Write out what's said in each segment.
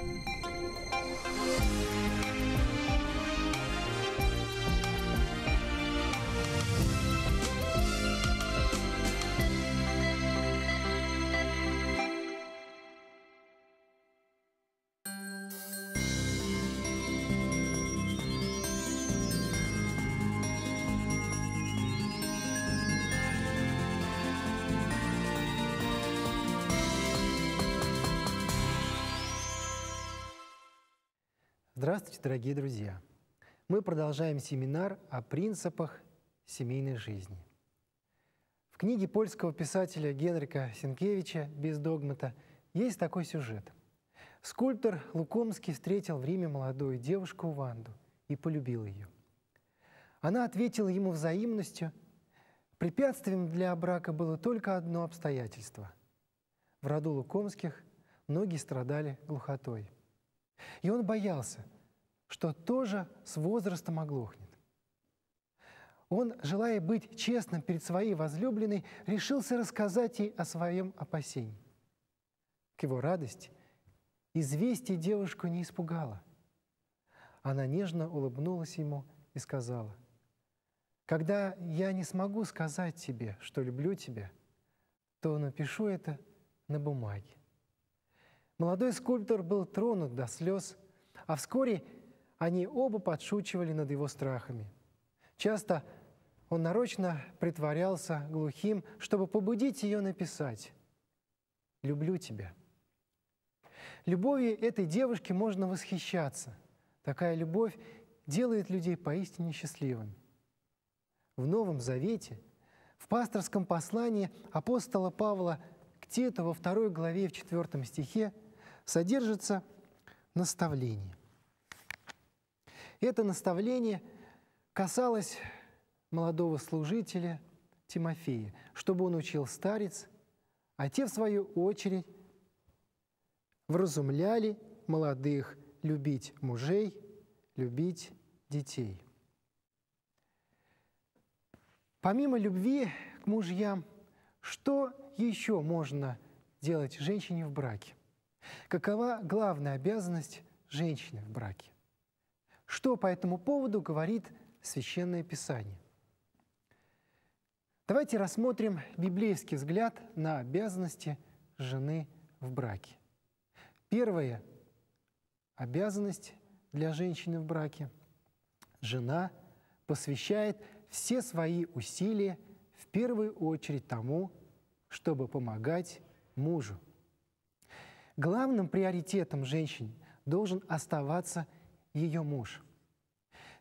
Thank you. Здравствуйте, дорогие друзья! Мы продолжаем семинар о принципах семейной жизни. В книге польского писателя Генрика Сенкевича «Без догмата» есть такой сюжет. Скульптор Лукомский встретил в Риме молодую девушку Ванду и полюбил ее. Она ответила ему взаимностью. Препятствием для брака было только одно обстоятельство. В роду Лукомских многие страдали глухотой – и он боялся, что тоже с возрастом оглохнет. Он, желая быть честным перед своей возлюбленной, решился рассказать ей о своем опасении. К его радости известие девушку не испугало. Она нежно улыбнулась ему и сказала, «Когда я не смогу сказать тебе, что люблю тебя, то напишу это на бумаге. Молодой скульптор был тронут до слез, а вскоре они оба подшучивали над его страхами. Часто он нарочно притворялся глухим, чтобы побудить ее написать «Люблю тебя». Любовью этой девушки можно восхищаться. Такая любовь делает людей поистине счастливыми. В Новом Завете, в пасторском послании апостола Павла к Титу во второй главе в четвертом стихе – содержится наставление. Это наставление касалось молодого служителя Тимофея, чтобы он учил старец, а те, в свою очередь, вразумляли молодых любить мужей, любить детей. Помимо любви к мужьям, что еще можно делать женщине в браке? Какова главная обязанность женщины в браке? Что по этому поводу говорит Священное Писание? Давайте рассмотрим библейский взгляд на обязанности жены в браке. Первая обязанность для женщины в браке – жена посвящает все свои усилия в первую очередь тому, чтобы помогать мужу главным приоритетом женщин должен оставаться ее муж.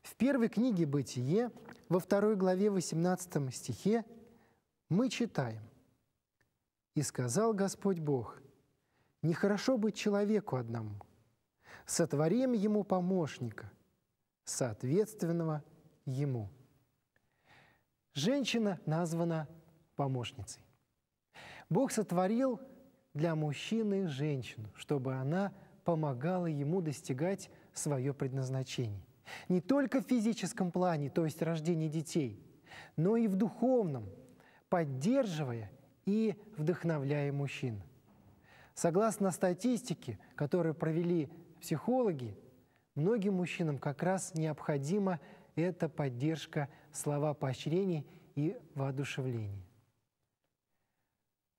В первой книге «Бытие», во второй главе 18 стихе мы читаем «И сказал Господь Бог, нехорошо быть человеку одному, сотворим ему помощника, соответственного ему». Женщина названа помощницей. Бог сотворил для мужчины и женщину, чтобы она помогала ему достигать свое предназначение. Не только в физическом плане, то есть рождение детей, но и в духовном, поддерживая и вдохновляя мужчин. Согласно статистике, которую провели психологи, многим мужчинам как раз необходима эта поддержка, слова поощрений и воодушевлений.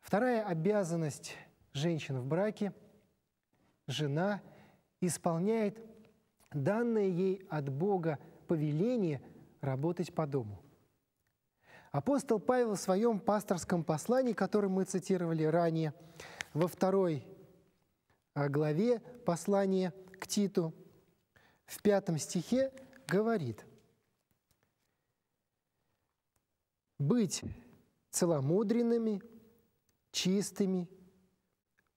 Вторая обязанность женщин в браке, жена исполняет данное ей от Бога повеление работать по дому. Апостол Павел в своем пасторском послании, которое мы цитировали ранее, во второй а, главе послания к Титу, в пятом стихе говорит, «Быть целомудренными, чистыми,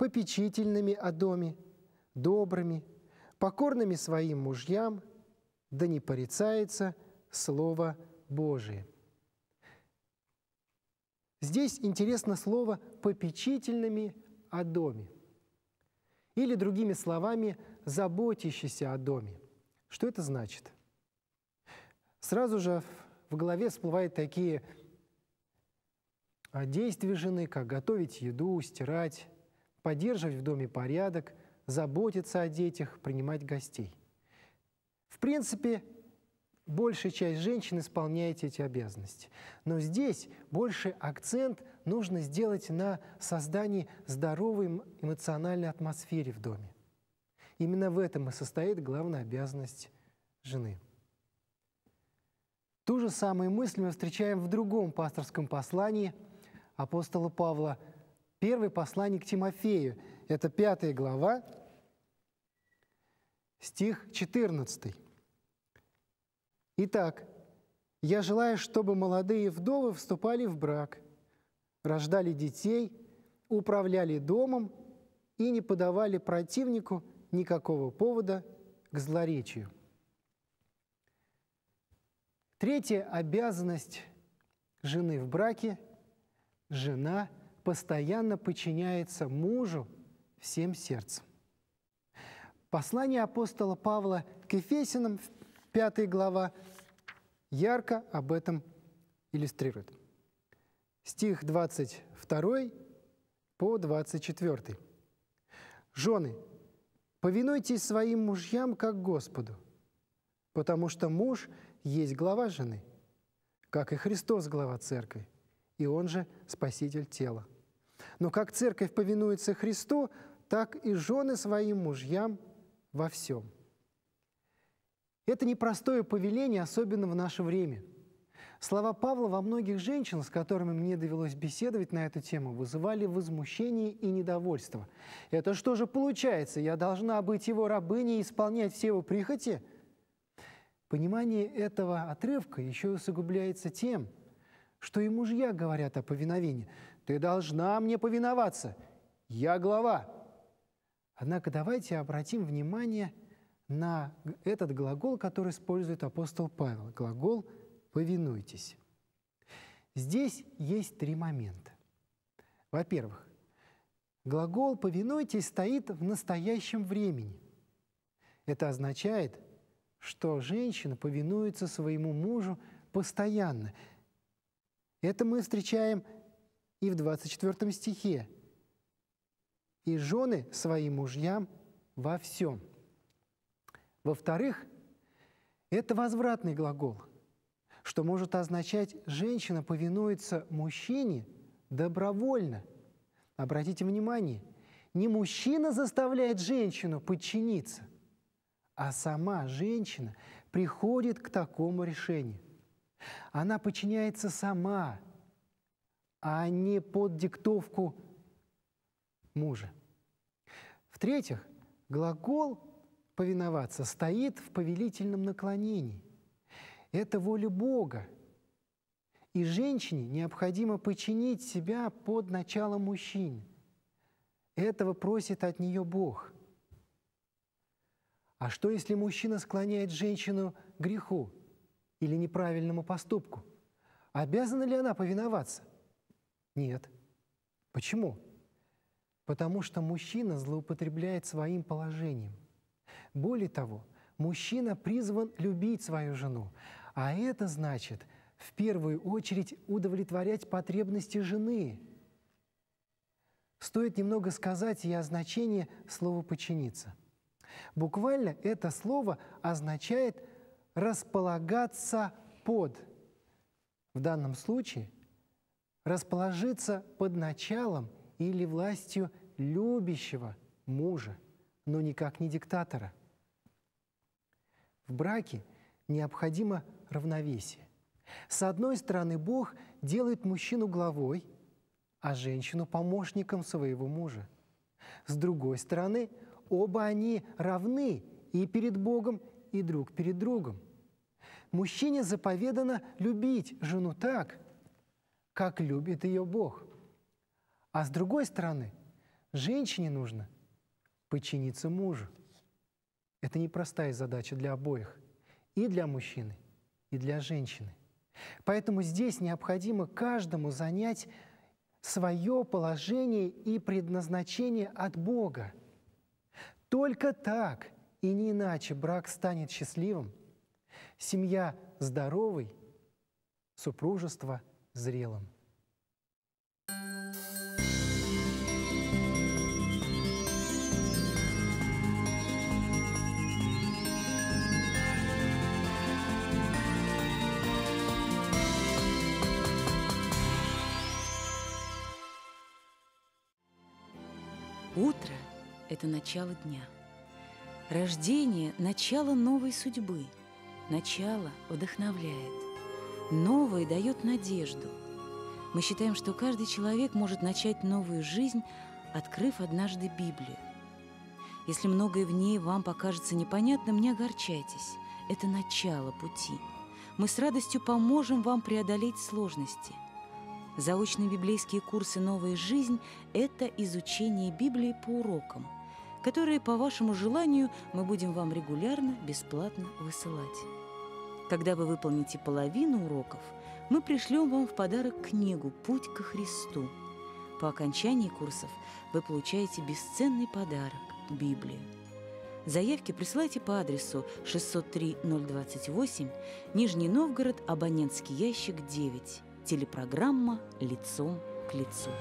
попечительными о доме, добрыми, покорными своим мужьям, да не порицается Слово Божие. Здесь интересно слово «попечительными о доме» или, другими словами, «заботящийся о доме». Что это значит? Сразу же в голове всплывают такие «А действия жены, как готовить еду, стирать, поддерживать в доме порядок, заботиться о детях, принимать гостей. В принципе, большая часть женщин исполняет эти обязанности. Но здесь больше акцент нужно сделать на создании здоровой эмоциональной атмосферы в доме. Именно в этом и состоит главная обязанность жены. Ту же самую мысль мы встречаем в другом пасторском послании апостола Павла – Первый посланник Тимофею, это пятая глава, стих 14. Итак, я желаю, чтобы молодые вдовы вступали в брак, рождали детей, управляли домом и не подавали противнику никакого повода к злоречию. Третья обязанность жены в браке – жена – постоянно подчиняется мужу всем сердцем. Послание апостола Павла к Ефесиным, 5 глава, ярко об этом иллюстрирует. Стих 22 по 24. «Жены, повинуйтесь своим мужьям, как Господу, потому что муж есть глава жены, как и Христос – глава церкви, и он же спаситель тела. Но как церковь повинуется Христу, так и жены своим мужьям во всем. Это непростое повеление, особенно в наше время. Слова Павла во многих женщин, с которыми мне довелось беседовать на эту тему, вызывали возмущение и недовольство. Это что же получается? Я должна быть его рабыней и исполнять все его прихоти? Понимание этого отрывка еще усугубляется тем – что и мужья говорят о повиновении. «Ты должна мне повиноваться! Я глава!» Однако давайте обратим внимание на этот глагол, который использует апостол Павел. Глагол «повинуйтесь». Здесь есть три момента. Во-первых, глагол «повинуйтесь» стоит в настоящем времени. Это означает, что женщина повинуется своему мужу постоянно – это мы встречаем и в 24 стихе. «И жены своим мужьям во всем». Во-вторых, это возвратный глагол, что может означать «женщина повинуется мужчине добровольно». Обратите внимание, не мужчина заставляет женщину подчиниться, а сама женщина приходит к такому решению – она подчиняется сама, а не под диктовку мужа. В-третьих, глагол «повиноваться» стоит в повелительном наклонении. Это воля Бога. И женщине необходимо подчинить себя под начало мужчин. Этого просит от нее Бог. А что, если мужчина склоняет женщину к греху? или неправильному поступку. Обязана ли она повиноваться? Нет. Почему? Потому что мужчина злоупотребляет своим положением. Более того, мужчина призван любить свою жену, а это значит в первую очередь удовлетворять потребности жены. Стоит немного сказать и о значении слова «починиться». Буквально это слово означает располагаться под, в данном случае, расположиться под началом или властью любящего мужа, но никак не диктатора. В браке необходимо равновесие. С одной стороны, Бог делает мужчину главой, а женщину помощником своего мужа. С другой стороны, оба они равны и перед Богом, и друг перед другом. Мужчине заповедано любить жену так, как любит ее Бог. А с другой стороны, женщине нужно подчиниться мужу. Это непростая задача для обоих, и для мужчины, и для женщины. Поэтому здесь необходимо каждому занять свое положение и предназначение от Бога. Только так – и не иначе брак станет счастливым, семья здоровой, супружество зрелым. Утро – это начало дня – Рождение – начало новой судьбы. Начало вдохновляет. Новое дает надежду. Мы считаем, что каждый человек может начать новую жизнь, открыв однажды Библию. Если многое в ней вам покажется непонятным, не огорчайтесь. Это начало пути. Мы с радостью поможем вам преодолеть сложности. Заочные библейские курсы «Новая жизнь» — это изучение Библии по урокам – которые по вашему желанию мы будем вам регулярно, бесплатно высылать. Когда вы выполните половину уроков, мы пришлем вам в подарок книгу «Путь ко Христу». По окончании курсов вы получаете бесценный подарок – Библию. Заявки присылайте по адресу 603-028, Нижний Новгород, абонентский ящик 9, телепрограмма «Лицом к лицу».